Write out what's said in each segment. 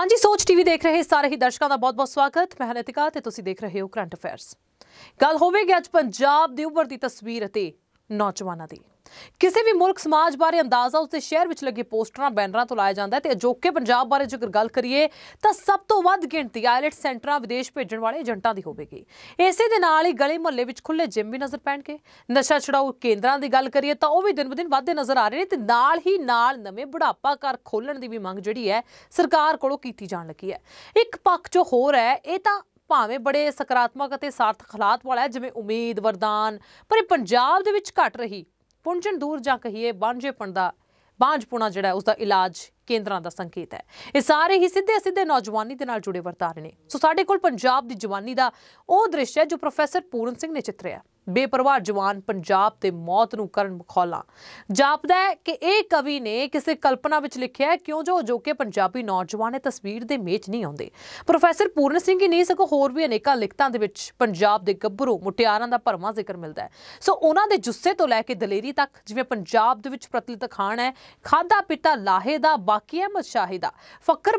ਸਾਂਝੀ ਸੋਚ ਟੀਵੀ ਦੇਖ ਰਹੇ ਸਾਰੇ ਹੀ ਦਰਸ਼ਕਾਂ ਦਾ ਬਹੁਤ-ਬਹੁਤ ਸਵਾਗਤ ਮੈਂ ਹਨਤਿਕਾ ਤੇ ਤੁਸੀਂ ਦੇਖ ਰਹੇ ਹੋ ਕਰੰਟ ਅਫੇਅਰਸ ਗੱਲ ਹੋਵੇਗੀ ਅੱਜ ਪੰਜਾਬ ਦੀ ਉੱਭਰਦੀ ਤਸਵੀਰ ਅਤੇ ਨੌਜਵਾਨਾਂ ਦੀ ਕਿਸੇ ਵੀ ਮੁਲਕ ਸਮਾਜ ਬਾਰੇ ਅੰਦਾਜ਼ਾ ਤੇ ਸ਼ਹਿਰ ਵਿੱਚ ਲੱਗੇ ਪੋਸਟਰਾਂ ਬੈਨਰਾਂ ਤੋਂ ਲਾਇਆ ਜਾਂਦਾ ਹੈ ਤੇ ਅਜੋਕੇ ਪੰਜਾਬ ਬਾਰੇ ਜੇਕਰ ਗੱਲ ਕਰੀਏ ਤਾਂ ਸਭ ਤੋਂ ਵੱਧ ਗਿਣਤੀ ਆਇਲਟ ਸੈਂਟਰਾਂ ਵਿਦੇਸ਼ ਭੇਜਣ ਵਾਲੇ ਏਜੰਟਾਂ ਦੀ ਹੋਵੇਗੀ ਇਸੇ ਦੇ ਨਾਲ ਹੀ ਗਲੀ ਮੁਹੱਲੇ ਵਿੱਚ ਖੁੱਲੇ ਜਿਮ ਵੀ ਨਜ਼ਰ ਪੈਣਗੇ ਨਸ਼ਾ ਛਡਾਊ ਕੇਂਦਰਾਂ ਦੀ ਗੱਲ ਕਰੀਏ ਤਾਂ ਉਹ ਵੀ ਦਿਨ ਬਦਿਨ ਵਧਦੇ ਨਜ਼ਰ ਆ ਰਹੇ ਨੇ ਤੇ ਨਾਲ ਹੀ ਨਾਲ ਨਵੇਂ ਬੁਢਾਪਾ ਘਰ ਖੋਲਣ ਦੀ ਵੀ ਮੰਗ ਜਿਹੜੀ ਹੈ ਸਰਕਾਰ ਕੋਲੋਂ ਕੀਤੀ ਜਾਣ ਲੱਗੀ ਹੈ ਇੱਕ ਪੱਖ ਜੋ ਹੋਰ ਹੈ ਇਹ ਤਾਂ ਭਾਵੇਂ ਬੜੇ ਸਕਾਰਾਤਮਕ ਅਤੇ ਸਾਰਥਕ ਹਾਲਾਤ ਵਾਲਾ ਹੈ ਜਿਵੇਂ ਉਮੀਦ ਵਰਦਾਨ ਪਰ ਇਹ ਪੰਜਾਬ ਦੇ ਵਿੱਚ ਘਟ ਰਹੀ ਪੁੰਜਨ ਦੂਰ ਜਾਂ ਕਹੀਏ ਬਾਂਝੇਪਣ ਦਾ ਬਾਂਝਪੁਣਾ ਜਿਹੜਾ ਉਸ ਦਾ ਇਲਾਜ ਕੇਂਦਰਾਂ ਦਾ ਸੰਕੇਤ ਹੈ ਇਹ ਸਾਰੇ ਹੀ ਸਿੱਧੇ ਸਿੱਧੇ ਨੌਜਵਾਨੀ ਦੇ ਨਾਲ ਜੁੜੇ ਵਰਤਾਰੇ ਨੇ ਸੋ ਸਾਡੇ ਕੋਲ ਪੰਜਾਬ ਦੀ ਜਵਾਨੀ ਦਾ ਉਹ ਦ੍ਰਿਸ਼ ਹੈ ਜੋ ਪ੍ਰੋਫੈਸਰ ਪੂਰਨ ਸਿੰਘ ਨੇ ਚਿੱਤਰਿਆ ਬੇਪਰਵਾਹ ਜਵਾਨ ਪੰਜਾਬ ਤੇ ਮੌਤ ਨੂੰ ਕਰਨ ਮਖੌਲਾ ਜਾਪਦਾ ਹੈ ਕਿ ਇਹ ਕਵੀ ਨੇ ਕਿਸੇ ਕਲਪਨਾ ਵਿੱਚ ਲਿਖਿਆ ਹੈ ਕਿਉਂ ਜੋ ਅਜੋਕੇ ਪੰਜਾਬੀ ਨੌਜਵਾਨ ਇਹ ਤਸਵੀਰ ਦੇ ਮੇਚ ਨਹੀਂ ਆਉਂਦੇ ਪ੍ਰੋਫੈਸਰ ਪੂਰਨ ਸਿੰਘ ਹੀ ਨਹੀਂ ਸਗੋ ਹੋਰ ਵੀ ਅਨੇਕਾਂ ਲਿਖਤਾਂ ਦੇ ਵਿੱਚ ਪੰਜਾਬ ਦੇ ਗੱਭਰੂ ਮੁਟਿਆਰਾਂ ਦਾ ਭਰਮਾ ਜ਼ਿਕਰ ਮਿਲਦਾ ਹੈ ਸੋ ਉਹਨਾਂ ਦੇ ਜੁੱਸੇ ਤੋਂ ਲੈ ਕੇ ਦਲੇਰੀ ਤੱਕ ਜਿਵੇਂ ਪੰਜਾਬ ਦੇ ਵਿੱਚ ਪ੍ਰਤਲਿਤ ਖਾਣ ਹੈ ਖਾਦਾ ਪਿਤਾ ਲਾਹੇ ਦਾ ਬਾਕੀ ਅਹਿਮਦ ਸ਼ਾਹੀ ਦਾ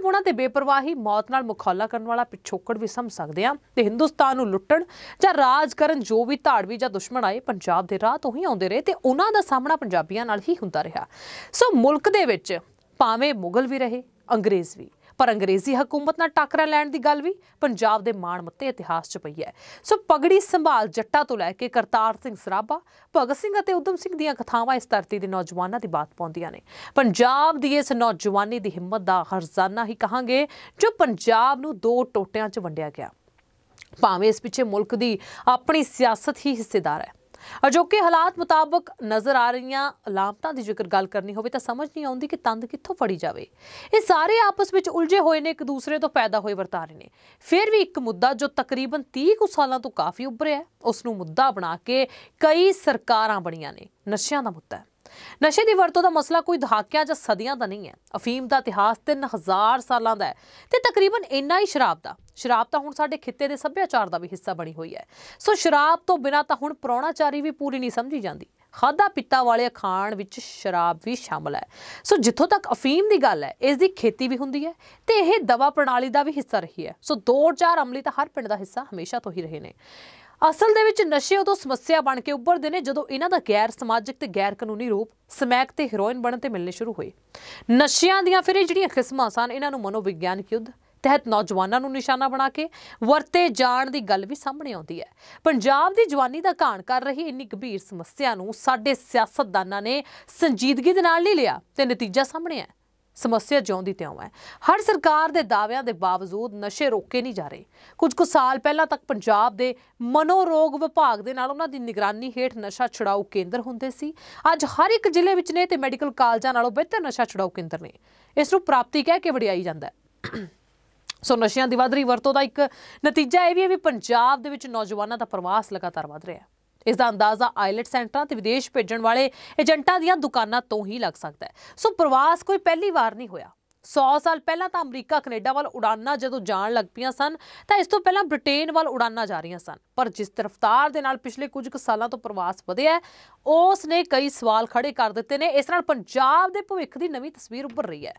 ਬੁਣਾ ਤੇ ਬੇਪਰਵਾਹੀ ਮੌਤ ਨਾਲ ਮੁਖੌਲਾ ਕਰਨ ਵਾਲਾ ਪਿਛੋਕੜ ਵੀ ਸਮਝ ਸਕਦੇ ਆ ਤੇ ਹਿੰਦੁਸਤਾਨ ਨੂੰ ਲੁੱਟਣ ਜਾਂ ਰਾਜ ਕਰਨ ਜੋ ਵੀ ਧਾੜਵੀ ਜਾਂ ਦੁਸ਼ਮਣ ਆਏ ਪੰਜਾਬ ਦੇ ਰਾਹ ਤੋਂ ਹੀ ਆਉਂਦੇ ਰਹੇ ਤੇ ਉਹਨਾਂ ਦਾ ਸਾਹਮਣਾ ਪੰਜਾਬੀਆਂ ਨਾਲ ਹੀ ਹੁੰਦਾ ਰਿਹਾ ਸੋ ਮੁਲਕ ਦੇ ਵਿੱਚ ਭਾਵੇਂ ਮੁਗਲ ਵੀ ਰਹੇ ਅੰਗਰੇਜ਼ ਵੀ ਪਰ ਅੰਗਰੇਜ਼ੀ ਹਕੂਮਤ ਨਾਲ ਟੱਕਰਾ ਲੈਣ ਦੀ ਗੱਲ ਵੀ ਪੰਜਾਬ ਦੇ ਮਾਣ ਮੱਤੇ ਇਤਿਹਾਸ 'ਚ ਪਈ ਹੈ ਸੋ ਪਗੜੀ ਸੰਭਾਲ ਜੱਟਾ ਤੋਂ ਲੈ ਕੇ ਕਰਤਾਰ ਸਿੰਘ ਸਰਾਭਾ ਭਗਤ ਸਿੰਘ ਅਤੇ ਉਦਮ ਸਿੰਘ ਦੀਆਂ ਕਥਾਵਾਂ ਇਸ ਧਰਤੀ ਦੇ ਨੌਜਵਾਨਾਂ ਦੀ ਬਾਤ ਪਾਉਂਦੀਆਂ ਨੇ ਪੰਜਾਬ ਦੀ ਇਸ ਨੌਜਵਾਨੀ ਦੀ ਹਿੰਮਤ ਦਾ ਹਰਜ਼ਾਨਾ ਹੀ ਕਹਾਂਗੇ ਜੋ ਪੰਜਾਬ ਨੂੰ ਦੋ ਟੋਟਿਆਂ 'ਚ ਵੰਡਿਆ ਗਿਆ ਭਾਵੇਂ ਇਸ ਪਿੱਛੇ ਮੁਲਕ ਦੀ ਆਪਣੀ ਸਿਆਸਤ ਹੀ ਹਿੱਸੇਦਾਰ ਹੈ ਅਜੋਕੇ ਹਾਲਾਤ ਮੁਤਾਬਕ ਨਜ਼ਰ ਆ ਰਹੀਆਂ ਲਾਪਤਾ ਦੀ ਜ਼ਿਕਰ ਗੱਲ ਕਰਨੀ ਹੋਵੇ ਤਾਂ ਸਮਝ ਨਹੀਂ ਆਉਂਦੀ ਕਿ ਤੰਦ ਕਿੱਥੋਂ ਫੜੀ ਜਾਵੇ ਇਹ ਸਾਰੇ ਆਪਸ ਵਿੱਚ ਉਲਝੇ ਹੋਏ ਨੇ ਇੱਕ ਦੂਸਰੇ ਤੋਂ ਪੈਦਾ ਹੋਏ ਵਰਤਾਰੇ ਨੇ ਫਿਰ ਵੀ ਇੱਕ ਮੁੱਦਾ ਜੋ ਤਕਰੀਬਨ 30 ਕੁ ਸਾਲਾਂ ਤੋਂ ਕਾਫੀ ਉੱਭਰਿਆ ਉਸ ਨੂੰ ਮੁੱਦਾ ਬਣਾ ਕੇ ਕਈ ਸਰਕਾਰਾਂ ਬਣੀਆਂ ਨੇ ਨਸ਼ਿਆਂ ਦਾ ਮੁੱਦਾ ਨਸ਼ੇ ਦੀ ਵਰਤੋਂ ਦਾ ਮਸਲਾ ਕੋਈ ਦਹਾਕਿਆਂ ਜਾਂ ਸਦੀਆਂ ਦਾ ਨਹੀਂ ਹੈ ਅਫੀਮ ਦਾ ਇਤਿਹਾਸ 3000 ਸਾਲਾਂ ਦਾ ਹੈ ਤੇ ਤਕਰੀਬਨ ਇੰਨਾ ਹੀ ਸ਼ਰਾਬ ਦਾ ਸ਼ਰਾਬ ਤਾਂ ਹੁਣ ਸਾਡੇ ਖਿੱਤੇ ਦੇ ਸੱਭਿਆਚਾਰ ਦਾ ਵੀ ਹਿੱਸਾ ਬਣੀ ਹੋਈ ਹੈ ਸੋ ਸ਼ਰਾਬ ਤੋਂ ਬਿਨਾ ਤਾਂ ਹੁਣ ਪ੍ਰੌਣਾਚਾਰੀ ਵੀ ਪੂਰੀ ਨਹੀਂ ਸਮਝੀ ਜਾਂਦੀ ਖਾਦਾ ਪਿੱਤਾ ਵਾਲੇ ਖਾਣ ਵਿੱਚ ਸ਼ਰਾਬ ਵੀ ਸ਼ਾਮਲ ਹੈ ਸੋ ਜਿੱਥੋਂ ਤੱਕ ਅਫੀਮ ਦੀ ਗੱਲ ਹੈ ਇਸ ਦੀ ਖੇਤੀ ਵੀ ਹੁੰਦੀ ਹੈ ਤੇ ਇਹ ਦਵਾ ਪ੍ਰਣਾਲੀ ਦਾ ਵੀ ਹਿੱਸਾ ਰਹੀ ਹੈ ਸੋ ਦੋ ਚਾਰ ਅਮਲੀ ਤਾਂ ਹਰ ਪਿੰਡ ਦਾ ਹਿੱਸਾ ਹਮੇਸ਼ਾ ਤੋਂ ਹੀ ਰਹੇ ਨੇ ਅਸਲ ਦੇ ਵਿੱਚ ਨਸ਼ੇ ਉਦੋਂ ਸਮੱਸਿਆ ਬਣ ਕੇ ਉੱਭਰਦੇ ਨੇ ਜਦੋਂ ਇਹਨਾਂ ਦਾ ਗੈਰ ਸਮਾਜਿਕ ਤੇ ਗੈਰ ਕਾਨੂੰਨੀ ਰੂਪ ਸਮੈਕ ਤੇ ਹੀਰੋਇਨ ਬਣਨ ਤੇ ਮਿਲਣੇ ਸ਼ੁਰੂ ਹੋਏ ਨਸ਼ਿਆਂ ਦੀਆਂ ਫਿਰ ਇਹ ਜਿਹੜੀਆਂ ਕਿਸਮਾਂ ਸਨ ਇਹਨਾਂ ਨੂੰ ਮਨੋਵਿਗਿਆਨਕ ਯੁੱਧ ਤਹਿਤ ਨੌਜਵਾਨਾਂ ਨੂੰ ਨਿਸ਼ਾਨਾ ਬਣਾ ਕੇ ਵਰਤੇ ਜਾਣ ਦੀ ਗੱਲ ਵੀ ਸਾਹਮਣੇ ਆਉਂਦੀ ਹੈ ਪੰਜਾਬ ਦੀ ਜਵਾਨੀ ਦਾ ਘਾਣ ਕਰ ਰਹੀ ਇੰਨੀ ਗੰਭੀਰ ਸਮੱਸਿਆ ਨੂੰ ਸਾਡੇ ਸਿਆਸਤਦਾਨਾਂ ਨੇ ਸੰਜੀਦਗੀ ਦੇ ਨਾਲ ਨਹੀਂ ਲਿਆ ਤੇ ਨਤੀਜਾ ਸਾਹਮਣੇ ਆਇਆ ਸਮੱਸਿਆ ਜਿਉਂਦੀ ਤਿਉਂ ਹੈ ਹਰ ਸਰਕਾਰ ਦੇ ਦਾਅਵਿਆਂ ਦੇ ਬਾਵਜੂਦ ਨਸ਼ੇ ਰੋਕੇ ਨਹੀਂ ਜਾ ਰਹੇ ਕੁਝ ਕੁ ਸਾਲ ਪਹਿਲਾਂ ਤੱਕ ਪੰਜਾਬ ਦੇ ਮਨੋਰੋਗ ਵਿਭਾਗ ਦੇ ਨਾਲ ਉਹਨਾਂ ਦੀ ਨਿਗਰਾਨੀ ਹੇਠ ਨਸ਼ਾ ਛੁਡਾਊ ਕੇਂਦਰ ਹੁੰਦੇ ਸੀ ਅੱਜ ਹਰ ਇੱਕ ਜ਼ਿਲ੍ਹੇ ਵਿੱਚ ਨੇ ਤੇ ਮੈਡੀਕਲ ਕਾਲਜਾਂ ਨਾਲੋਂ ਬਿਹਤਰ ਨਸ਼ਾ ਛੁਡਾਊ ਕੇਂਦਰ ਨੇ ਇਸ ਨੂੰ ਪ੍ਰਾਪਤੀ ਕਹਿ ਕੇ ਵਡਿਆਈ ਜਾਂਦਾ ਹੈ ਸੋ ਨਸ਼ਿਆਂ ਦੀ ਵਧਰੀ ਵਰਤੋਂ ਦਾ ਇੱਕ ਨਤੀਜਾ ਇਹ ਵੀ ਹੈ ਵੀ ਪੰਜਾਬ ਦੇ ਵਿੱਚ ਨੌਜਵਾਨਾਂ ਦਾ ਪ੍ਰਵਾਸ ਲਗਾਤਾਰ ਵਧ ਰਿਹਾ ਹੈ ਇਸ ਦਾ ਅੰਦਾਜ਼ਾ ਆਇਲਟ ਸੈਂਟਰਾਂ ਤੇ ਵਿਦੇਸ਼ ਭੇਜਣ ਵਾਲੇ ਏਜੰਟਾਂ ਦੀਆਂ ਦੁਕਾਨਾਂ ਤੋਂ ਹੀ ਲੱਗ ਸਕਦਾ ਹੈ ਸੋ ਪ੍ਰਵਾਸ ਕੋਈ ਪਹਿਲੀ ਵਾਰ ਨਹੀਂ ਹੋਇਆ 100 ਸਾਲ ਪਹਿਲਾਂ ਤਾਂ ਅਮਰੀਕਾ ਕੈਨੇਡਾ ਵੱਲ ਉਡਾਨਾਂ ਜਦੋਂ ਜਾਣ ਲੱਗ ਪਈਆਂ ਸਨ ਤਾਂ ਇਸ ਤੋਂ ਪਹਿਲਾਂ ਬ੍ਰਿਟੇਨ ਵੱਲ ਉਡਾਨਾਂ ਜਾ ਰਹੀਆਂ ਸਨ ਪਰ ਜਿਸ ਤਰਫਤਾਰ ਦੇ ਨਾਲ ਪਿਛਲੇ ਕੁਝ ਸਾਲਾਂ ਤੋਂ ਪ੍ਰਵਾਸ ਵਧਿਆ ਉਸ ਨੇ ਕਈ ਸਵਾਲ ਖੜੇ ਕਰ ਦਿੱਤੇ ਨੇ ਇਸ ਨਾਲ ਪੰਜਾਬ ਦੇ ਭਵਿੱਖ ਦੀ ਨਵੀਂ ਤਸਵੀਰ ਉੱਭਰ ਰਹੀ ਹੈ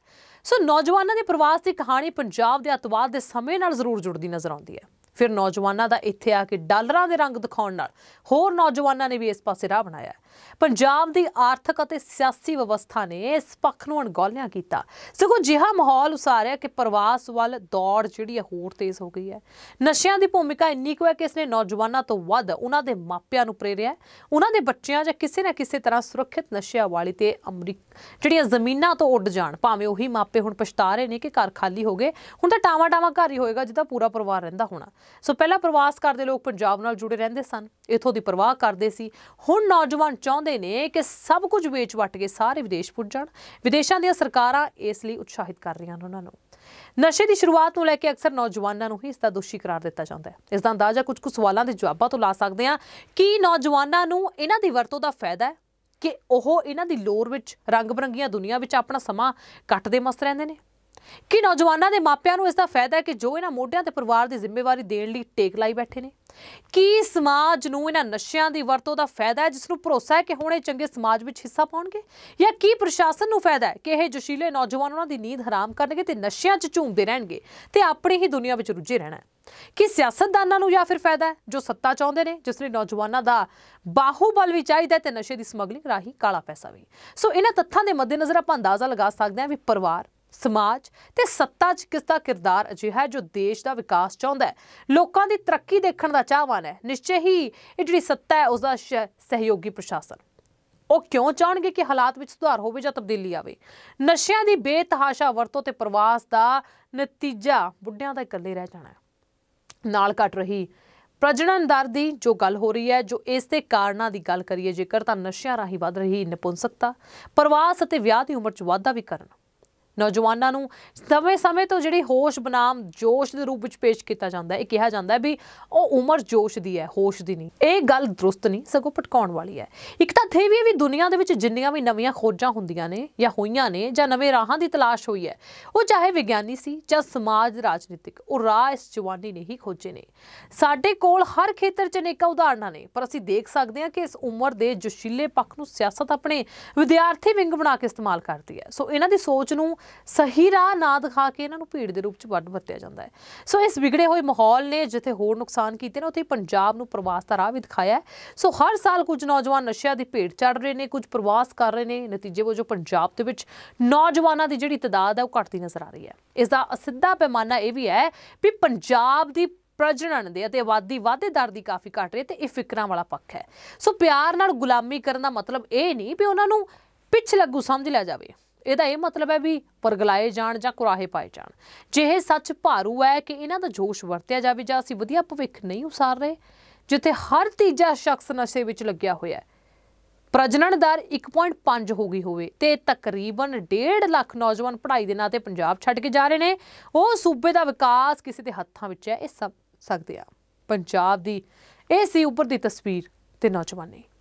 ਸੋ ਨੌਜਵਾਨਾਂ ਦੇ ਪ੍ਰਵਾਸ ਦੀ ਕਹਾਣੀ ਪੰਜਾਬ ਦੇ ਅਤਵਾਦ ਦੇ ਸਮੇਂ ਨਾਲ ਜ਼ਰੂਰ ਜੁੜਦੀ ਨਜ਼ਰ ਆਉਂਦੀ ਹੈ ਫਿਰ ਨੌਜਵਾਨਾਂ ਦਾ ਇੱਥੇ ਆ ਕੇ ਡਾਲਰਾਂ ਦੇ ਰੰਗ ਦਿਖਾਉਣ ਨਾਲ ਹੋਰ ਨੌਜਵਾਨਾਂ ਨੇ ਵੀ ਇਸ ਪਾਸੇ ਰਾਹ ਬਣਾਇਆ ਪੰਜਾਬ ਦੀ ਆਰਥਿਕ ਅਤੇ ਸਿਆਸੀ ਵਿਵਸਥਾ ਨੇ ਇਸ ਪੱਖ ਨੂੰ ਅਣਗੌਲਿਆ ਕੀਤਾ ਸਗੋਂ ਜਿਹਾ ਮਾਹੌਲ ਉਸਾਰਿਆ ਕਿ ਪ੍ਰਵਾਸ ਵੱਲ ਦੌੜ ਜਿਹੜੀ ਹੈ ਹੋਰ ਤੇਜ਼ ਹੋ ਗਈ ਹੈ ਨਸ਼ਿਆਂ ਦੀ ਭੂਮਿਕਾ ਇੰਨੀ ਕੁ ਹੈ ਕਿ ਇਸ ਨੇ ਨੌਜਵਾਨਾਂ ਤੋਂ ਵੱਧ ਉਹਨਾਂ ਦੇ ਮਾਪਿਆਂ ਨੂੰ ਪ੍ਰੇਰਿਆ ਉਹਨਾਂ ਦੇ ਬੱਚਿਆਂ ਜਾਂ ਕਿਸੇ ਨਾ ਕਿਸੇ ਤਰ੍ਹਾਂ ਸੁਰੱਖਿਅਤ ਨਸ਼ਿਆਂ ਵਾਲੀ ਤੇ ਅਮਰੀਕ ਜਿਹੜੀਆਂ ਜ਼ਮੀਨਾਂ ਤੋਂ ਉੱਡ ਜਾਣ ਭਾਵੇਂ ਉਹੀ ਮਾਪੇ ਹੁਣ ਪਛਤਾ ਰਹੇ ਨੇ ਕਿ ਘਰ ਖਾਲੀ ਹੋ ਗਏ ਹੁਣ ਤਾਂ ਟਾਵਾ ਟਾਵਾ ਘਰ ਹੀ ਹੋਏਗਾ ਜਿੱਦਾਂ ਪੂਰਾ ਪਰਿਵਾਰ ਰਹਿੰਦਾ ਹੋਣਾ ਸੋ ਪਹਿਲਾਂ ਪ੍ਰਵਾਸ ਕਰਦੇ ਲੋਕ ਪੰਜਾਬ ਨਾਲ ਜੁੜੇ ਰਹਿੰਦੇ ਸਨ ਇਥੋਂ ਦੀ ਪਰਵਾਹ ਕਰਦੇ ਸੀ ਹੁਣ ਨੌਜਵਾਨ ਚਾਹੁੰਦੇ ਨੇ ਕਿ ਸਭ ਕੁਝ ਵੇਚ ਵਟ ਕੇ ਸਾਰੇ ਵਿਦੇਸ਼ ਪੁੱਜ ਜਾਣ ਵਿਦੇਸ਼ਾਂ ਦੀਆਂ ਸਰਕਾਰਾਂ ਇਸ ਲਈ ਉਤਸ਼ਾਹਿਤ ਕਰ ਰਹੀਆਂ ਹਨ ਉਹਨਾਂ ਨੂੰ ਨਸ਼ੇ ਦੀ ਸ਼ੁਰੂਆਤ ਨੂੰ ਲੈ ਕੇ ਅਕਸਰ ਨੌਜਵਾਨਾਂ ਨੂੰ ਹੀ ਇਸ ਦਾ ਦੋਸ਼ੀ ਕਰਾਰ ਦਿੱਤਾ ਜਾਂਦਾ ਹੈ ਇਸ ਦਾ ਅੰਦਾਜ਼ਾ ਕੁਝ ਕੁ ਸਵਾਲਾਂ ਦੇ ਜਵਾਬਾਂ ਤੋਂ ਲਾ ਸਕਦੇ ਹਾਂ ਕਿ ਨੌਜਵਾਨਾਂ ਨੂੰ ਇਹਨਾਂ ਦੀ ਵਰਤੋਂ ਦਾ ਫਾਇਦਾ ਹੈ ਕਿ ਉਹ ਇਹਨਾਂ ਦੀ ਲੋਰ ਵਿੱਚ ਰੰਗ-ਬਰੰਗੀਆਂ ਦੁਨੀਆ ਵਿੱਚ ਆਪਣਾ ਸਮਾਂ ਕੱਟਦੇ ਮਸਤ ਰਹਿੰਦੇ ਨੇ ਕਿ ਨੌਜਵਾਨਾਂ ਦੇ ਮਾਪਿਆਂ ਨੂੰ ਇਸ ਦਾ ਫਾਇਦਾ ਹੈ ਕਿ ਜੋ ਇਹਨਾਂ ਮੋਢਿਆਂ ਤੇ ਪਰਿਵਾਰ ਦੀ ਜ਼ਿੰਮੇਵਾਰੀ ਦੇਣ ਲਈ ਟੇਕ ਲਾਈ ਬੈਠੇ ਨੇ ਕੀ ਸਮਾਜ ਨੂੰ ਇਹਨਾਂ ਨਸ਼ਿਆਂ ਦੀ ਵਰਤੋਂ ਦਾ ਫਾਇਦਾ ਹੈ ਜਿਸ ਨੂੰ ਭਰੋਸਾ ਹੈ ਕਿ ਹੁਣ ਇਹ ਚੰਗੇ ਸਮਾਜ ਵਿੱਚ ਹਿੱਸਾ ਪਾਉਣਗੇ ਜਾਂ ਕੀ ਪ੍ਰਸ਼ਾਸਨ ਨੂੰ ਫਾਇਦਾ ਹੈ ਕਿ ਇਹ ਜੋਸ਼ੀਲੇ ਨੌਜਵਾਨ ਉਹਨਾਂ ਦੀ ਨੀਂਦ ਹਰਾਮ ਕਰਨਗੇ ਤੇ ਨਸ਼ਿਆਂ 'ਚ ਝੂਮਦੇ ਰਹਿਣਗੇ ਤੇ ਆਪਣੀ ਹੀ ਦੁਨੀਆ ਵਿੱਚ ਰੁੱਝੇ ਰਹਿਣਾ ਕਿ ਸਿਆਸਤਦਾਨਾਂ ਨੂੰ ਜਾਂ ਫਿਰ ਫਾਇਦਾ ਹੈ ਜੋ ਸੱਤਾ ਚਾਹੁੰਦੇ ਨੇ ਜਿਸ ਲਈ ਨੌਜਵਾਨਾਂ ਦਾ ਬਾਹੂਬਲ ਵੀ ਚਾਹੀਦਾ ਤੇ ਨਸ਼ੇ ਦੀ ਸਮਗਲਿੰਗ ਰਾਹੀਂ ਕਾਲਾ ਪੈਸਾ ਵੀ ਸੋ ਇਹਨਾਂ ਤੱਥਾਂ ਦੇ ਮੱਦੇਨਜ਼ਰ ਆਪਾਂ ਅੰਦਾਜ਼ਾ ਲਗਾ ਸਕਦੇ ਹਾਂ ਵੀ ਪਰਿਵਾਰ ਸਮਾਜ ਤੇ ਸੱਤਾ 'ਚ ਕਿਸ ਦਾ ਕਿਰਦਾਰ ਅਜਿਹਾ ਹੈ ਜੋ ਦੇਸ਼ ਦਾ ਵਿਕਾਸ ਚਾਹੁੰਦਾ ਹੈ ਲੋਕਾਂ ਦੀ ਤਰੱਕੀ ਦੇਖਣ ਦਾ ਚਾਹਵਾਨ ਹੈ ਨਿਸ਼ਚੈ ਹੀ ਇਹ ਜਿਹੜੀ ਸੱਤਾ ਹੈ ਉਸ ਦਾ ਸਹਿਯੋਗੀ ਪ੍ਰਸ਼ਾਸਨ ਉਹ ਕਿਉਂ ਚਾਹਣਗੇ ਕਿ ਹਾਲਾਤ ਵਿੱਚ ਸੁਧਾਰ ਹੋਵੇ ਜਾਂ ਤਬਦੀਲੀ ਆਵੇ ਨਸ਼ਿਆਂ ਦੀ ਬੇਤਹਾਸ਼ਾ ਵਰਤੋਂ ਤੇ ਪ੍ਰਵਾਸ ਦਾ ਨਤੀਜਾ ਬੁੱਢਿਆਂ ਦਾ ਇਕੱਲੇ ਰਹਿ ਜਾਣਾ ਨਾਲ ਘਟ ਰਹੀ ਪ੍ਰਜਨਨ ਦਰ ਦੀ ਜੋ ਗੱਲ ਹੋ ਰਹੀ ਹੈ ਜੋ ਇਸ ਦੇ ਕਾਰਨਾਂ ਦੀ ਗੱਲ ਕਰੀਏ ਜੇਕਰ ਤਾਂ ਨਸ਼ਿਆਂ ਰਾਹੀਂ ਵੱਧ ਰਹੀ ਨਿਪੁੰਸਕਤਾ ਪ੍ਰਵਾਸ ਅਤੇ ਵਿਆਹ ਦੀ ਉਮਰ 'ਚ ਵਾਧਾ ਵੀ ਕਰਨਾ ਨੌਜਵਾਨਾਂ ਨੂੰ ਸਮੇਂ-ਸਮੇਂ ਤੋਂ ਜਿਹੜੀ ਹੋਸ਼ ਬਨਾਮ ਜੋਸ਼ ਦੇ ਰੂਪ ਵਿੱਚ ਪੇਸ਼ ਕੀਤਾ ਜਾਂਦਾ ਹੈ ਇਹ ਕਿਹਾ ਜਾਂਦਾ ਹੈ ਵੀ ਉਹ ਉਮਰ ਜੋਸ਼ ਦੀ ਹੈ ਹੋਸ਼ ਦੀ ਨਹੀਂ ਇਹ ਗੱਲ ਦਰੁਸਤ ਨਹੀਂ ਸਗੋਂ ਪਟਕਾਉਣ ਵਾਲੀ ਹੈ ਇੱਕ ਤਾਂ ਥੇ ਵੀ ਵੀ ਦੁਨੀਆ ਦੇ ਵਿੱਚ ਜਿੰਨੀਆਂ ਵੀ ਨਵੀਆਂ ਖੋਜਾਂ ਹੁੰਦੀਆਂ ਨੇ ਜਾਂ ਹੋਈਆਂ ਨੇ ਜਾਂ ਨਵੇਂ ਰਾਹਾਂ ਦੀ ਤਲਾਸ਼ ਹੋਈ ਹੈ ਉਹ ਚਾਹੇ ਵਿਗਿਆਨੀ ਸੀ ਜਾਂ ਸਮਾਜ ਰਾਜਨੀਤਿਕ ਉਹ ਰਾਹ ਇਸ ਜਵਾਨੀ ਨੇ ਹੀ ਖੋਜੇ ਨੇ ਸਾਡੇ ਕੋਲ ਹਰ ਖੇਤਰ 'ਚ ਅਨੇਕਾਂ ਉਦਾਹਰਨਾਂ ਨੇ ਪਰ ਅਸੀਂ ਦੇਖ ਸਕਦੇ ਹਾਂ ਕਿ ਇਸ ਉਮਰ ਦੇ ਜੋਸ਼ੀਲੇ ਪੱਖ ਨੂੰ ਸਿਆਸਤ ਆਪਣੇ ਵਿਦਿਆਰਥੀ ਵਿੰਗ ਬਣਾ ਕੇ ਇਸਤੇਮਾਲ ਕਰਦੀ ਹੈ ਸੋ ਇਹਨਾਂ ਦੀ ਸੋਚ ਨੂੰ ਸਹੀ ਰਾਹ ਨਾ ਦਿਖਾ ਕੇ ਇਹਨਾਂ ਨੂੰ ਭੀੜ ਦੇ ਰੂਪ ਚ ਵੱਡ ਵਰਤਿਆ ਜਾਂਦਾ ਹੈ ਸੋ ਇਸ ਵਿਗੜੇ ਹੋਏ ਮਾਹੌਲ ਨੇ ਜਿੱਥੇ ਹੋਰ ਨੁਕਸਾਨ ਕੀਤੇ ਨੇ ਉੱਥੇ ਪੰਜਾਬ ਨੂੰ ਪ੍ਰਵਾਸ ਦਾ ਰਾਹ ਵੀ ਦਿਖਾਇਆ ਹੈ ਸੋ ਹਰ ਸਾਲ ਕੁਝ ਨੌਜਵਾਨ ਨਸ਼ਿਆਂ ਦੀ ਭੇਟ ਚੜ ਰਹੇ ਨੇ ਕੁਝ ਪ੍ਰਵਾਸ ਕਰ ਰਹੇ ਨੇ ਨਤੀਜੇ ਵਜੋਂ ਪੰਜਾਬ ਦੇ ਵਿੱਚ ਨੌਜਵਾਨਾਂ ਦੀ ਜਿਹੜੀ ਤਦਾਦ ਹੈ ਉਹ ਘਟਦੀ ਨਜ਼ਰ ਆ ਰਹੀ ਹੈ ਇਸ ਦਾ ਅਸਿੱਧਾ ਪੈਮਾਨਾ ਇਹ ਵੀ ਹੈ ਵੀ ਪੰਜਾਬ ਦੀ ਪ੍ਰਜਨਨ ਦੇ ਅਤੇ ਆਬਾਦੀ ਵਾਧੇ ਦਰ ਦੀ ਕਾਫੀ ਘਟ ਰਹੀ ਹੈ ਤੇ ਇਹ ਫਿਕਰਾਂ ਵਾਲਾ ਪੱਖ ਹੈ ਸੋ ਪਿਆਰ ਨਾਲ ਗੁਲਾਮੀ ਕਰਨ ਦਾ ਮਤਲਬ ਇਹ ਨਹੀਂ ਵੀ ਉਹਨਾਂ ਨੂੰ ਪਿੱਛ ਲੱਗੂ ਸਮਝ ਲਿਆ ਜਾਵੇ ਇਹਦਾ ਇਹ ਮਤਲਬ ਹੈ ਵੀ ਪਰਗਲਾਏ ਜਾਣ ਜਾਂ ਕੁਰਾਹੇ ਪਾਏ ਜਾਣ ਜੇ ਇਹ ਸੱਚ ਭਾਰੂ ਹੈ ਕਿ ਇਹਨਾਂ ਦਾ ਜੋਸ਼ ਵਰਤਿਆ ਜਾਵੇ ਜਾਂ ਅਸੀਂ ਵਧੀਆ ਭਵਿੱਖ ਨਹੀਂ ਉਸਾਰ ਰਹੇ ਜਿੱਥੇ ਹਰ ਤੀਜਾ ਸ਼ਖਸ ਨਸ਼ੇ ਵਿੱਚ ਲੱਗਿਆ ਹੋਇਆ ਹੈ ਪ੍ਰਜਨਨ ਦਰ 1.5 ਹੋ ਗਈ ਹੋਵੇ ਤੇ ਤਕਰੀਬਨ 1.5 ਲੱਖ ਨੌਜਵਾਨ ਪੜ੍ਹਾਈ ਦੇ ਨਾਂ ਤੇ ਪੰਜਾਬ ਛੱਡ ਕੇ ਜਾ ਰਹੇ ਨੇ ਉਹ ਸੂਬੇ ਦਾ ਵਿਕਾਸ ਕਿਸੇ ਦੇ ਹੱਥਾਂ ਵਿੱਚ ਹੈ ਇਹ ਸਭ ਸਕਦੇ ਆ ਪੰਜਾਬ ਦੀ ਇਹ ਸੀ ਉੱਪਰ ਦੀ ਤਸਵੀਰ ਤੇ ਨੌਜਵਾਨੀ